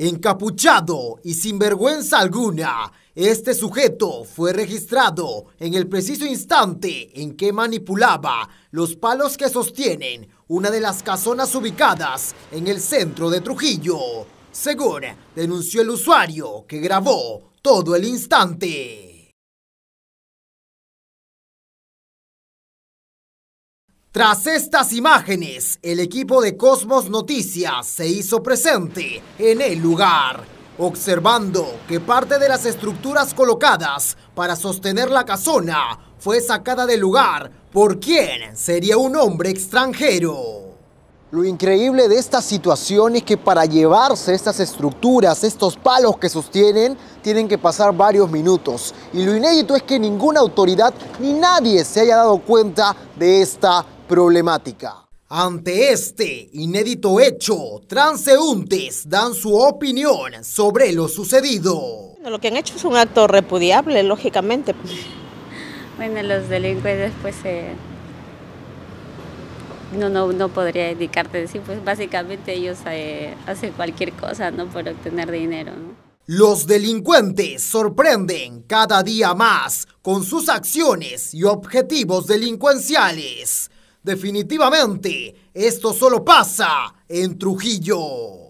Encapuchado y sin vergüenza alguna, este sujeto fue registrado en el preciso instante en que manipulaba los palos que sostienen una de las casonas ubicadas en el centro de Trujillo, según denunció el usuario que grabó todo el instante. Tras estas imágenes, el equipo de Cosmos Noticias se hizo presente en el lugar, observando que parte de las estructuras colocadas para sostener la casona fue sacada del lugar por quien sería un hombre extranjero. Lo increíble de esta situación es que para llevarse estas estructuras, estos palos que sostienen, tienen que pasar varios minutos. Y lo inédito es que ninguna autoridad ni nadie se haya dado cuenta de esta problemática. Ante este inédito hecho, transeúntes dan su opinión sobre lo sucedido. lo que han hecho es un acto repudiable, lógicamente. Bueno, los delincuentes pues eh, no, no, podría dedicarte a decir, pues básicamente ellos eh, hacen cualquier cosa, ¿no? Por obtener dinero, Los delincuentes sorprenden cada día más con sus acciones y objetivos delincuenciales. Definitivamente, esto solo pasa en Trujillo.